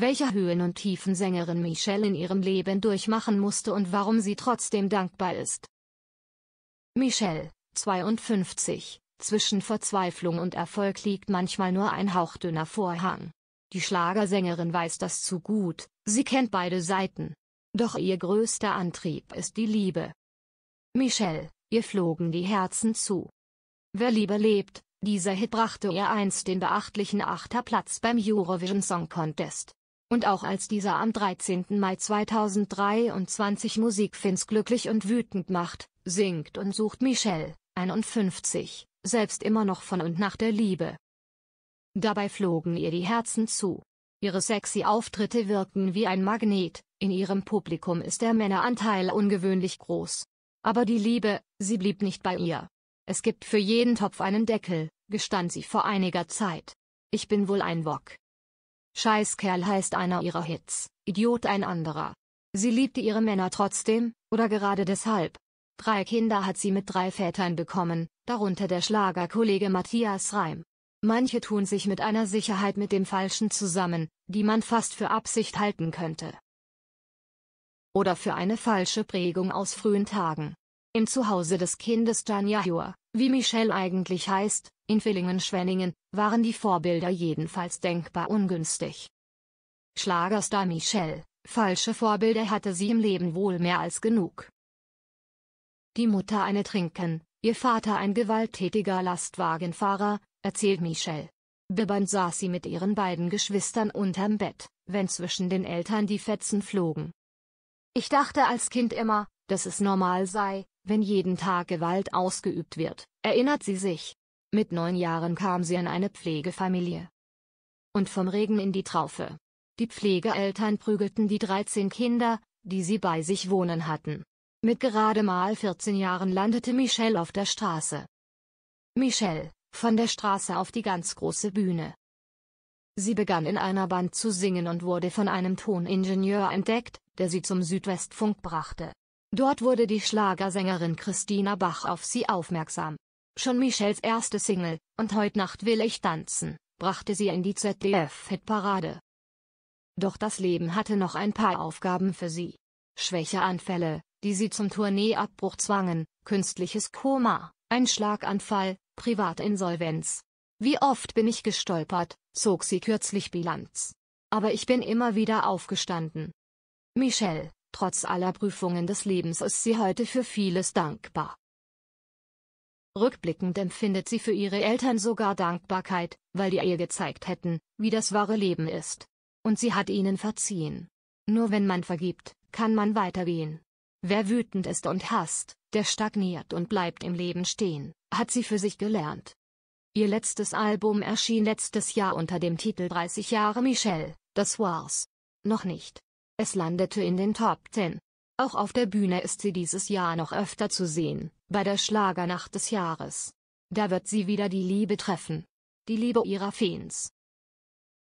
welche Höhen und Tiefen Sängerin Michelle in ihrem Leben durchmachen musste und warum sie trotzdem dankbar ist. Michelle, 52, zwischen Verzweiflung und Erfolg liegt manchmal nur ein hauchdünner Vorhang. Die Schlagersängerin weiß das zu gut, sie kennt beide Seiten. Doch ihr größter Antrieb ist die Liebe. Michelle, ihr flogen die Herzen zu. Wer Liebe lebt, dieser Hit brachte ihr einst den beachtlichen Achterplatz beim Eurovision Song Contest. Und auch als dieser am 13. Mai 2023 Musikfins glücklich und wütend macht, singt und sucht Michelle, 51, selbst immer noch von und nach der Liebe. Dabei flogen ihr die Herzen zu. Ihre sexy Auftritte wirken wie ein Magnet, in ihrem Publikum ist der Männeranteil ungewöhnlich groß. Aber die Liebe, sie blieb nicht bei ihr. Es gibt für jeden Topf einen Deckel, gestand sie vor einiger Zeit. Ich bin wohl ein Wok. Scheißkerl heißt einer ihrer Hits, Idiot ein anderer. Sie liebte ihre Männer trotzdem, oder gerade deshalb. Drei Kinder hat sie mit drei Vätern bekommen, darunter der Schlagerkollege Matthias Reim. Manche tun sich mit einer Sicherheit mit dem Falschen zusammen, die man fast für Absicht halten könnte. Oder für eine falsche Prägung aus frühen Tagen. Im Zuhause des Kindes Jan Jahua, wie Michelle eigentlich heißt, in Villingen-Schwenningen, waren die Vorbilder jedenfalls denkbar ungünstig. Schlagerstar Michelle, falsche Vorbilder hatte sie im Leben wohl mehr als genug. Die Mutter eine Trinken, ihr Vater ein gewalttätiger Lastwagenfahrer, erzählt Michelle. Bibbernd saß sie mit ihren beiden Geschwistern unterm Bett, wenn zwischen den Eltern die Fetzen flogen. Ich dachte als Kind immer, dass es normal sei, wenn jeden Tag Gewalt ausgeübt wird, erinnert sie sich. Mit neun Jahren kam sie in eine Pflegefamilie. Und vom Regen in die Traufe. Die Pflegeeltern prügelten die 13 Kinder, die sie bei sich wohnen hatten. Mit gerade mal 14 Jahren landete Michelle auf der Straße. Michelle, von der Straße auf die ganz große Bühne. Sie begann in einer Band zu singen und wurde von einem Toningenieur entdeckt, der sie zum Südwestfunk brachte. Dort wurde die Schlagersängerin Christina Bach auf sie aufmerksam. Schon Michels erste Single, und Heut Nacht will ich tanzen, brachte sie in die ZDF-Hitparade. Doch das Leben hatte noch ein paar Aufgaben für sie. Schwächeanfälle, die sie zum Tourneeabbruch zwangen, künstliches Koma, ein Schlaganfall, Privatinsolvenz. Wie oft bin ich gestolpert, zog sie kürzlich Bilanz. Aber ich bin immer wieder aufgestanden. Michelle, Trotz aller Prüfungen des Lebens ist sie heute für vieles dankbar. Rückblickend empfindet sie für ihre Eltern sogar Dankbarkeit, weil die ihr gezeigt hätten, wie das wahre Leben ist. Und sie hat ihnen verziehen. Nur wenn man vergibt, kann man weitergehen. Wer wütend ist und hasst, der stagniert und bleibt im Leben stehen, hat sie für sich gelernt. Ihr letztes Album erschien letztes Jahr unter dem Titel 30 Jahre Michelle, das war's. Noch nicht. Es landete in den Top 10. Auch auf der Bühne ist sie dieses Jahr noch öfter zu sehen, bei der Schlagernacht des Jahres. Da wird sie wieder die Liebe treffen. Die Liebe ihrer Fans.